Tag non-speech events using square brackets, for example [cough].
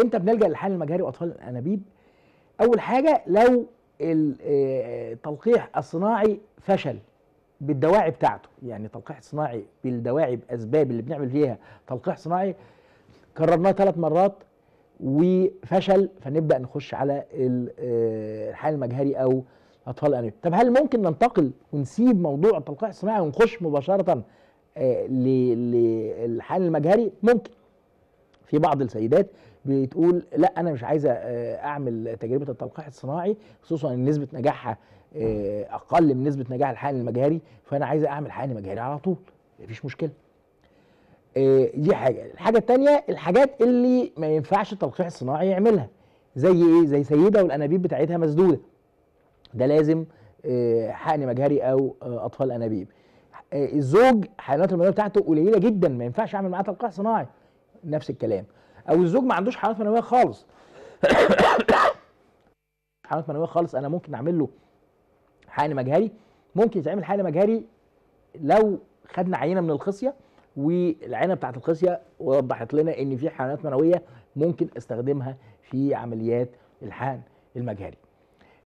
امتى بنلجا للحل المجهري واطفال الانابيب اول حاجه لو التلقيح آه، الصناعي فشل بالدواعي بتاعته يعني التلقيح الصناعي بالدواعي باسباب اللي بنعمل فيها تلقيح صناعي كررناه ثلاث مرات وفشل فنبدا نخش على آه، الحال المجهري او اطفال الانابيب طب هل ممكن ننتقل ونسيب موضوع التلقيح الصناعي ونخش مباشره آه، للحال المجهري ممكن في بعض السيدات بتقول لا انا مش عايزه آه، اعمل تجربه التلقيح الصناعي خصوصا ان نسبه نجاحها آه، اقل من نسبه نجاح الحقن المجهري فانا عايزه اعمل حقن مجهري على طول مفيش مشكله آه، دي حاجه الحاجه الثانيه الحاجات اللي ما ينفعش التلقيح الصناعي يعملها زي ايه زي سيده والانابيب بتاعتها مسدوده ده لازم حقن مجهري او اطفال انابيب الزوج حيوانات المناعه بتاعته قليله جدا ما ينفعش اعمل معاه تلقيح صناعي نفس الكلام او الزوج ما عندوش حالات منويه خالص [coughs] حالات منويه خالص انا ممكن اعمل له حقن مجهري ممكن يتعمل حقن مجهري لو خدنا عينه من الخصيه والعينه بتاعت الخصيه وضحت لنا ان في حيوانات منويه ممكن استخدمها في عمليات الحقن المجهري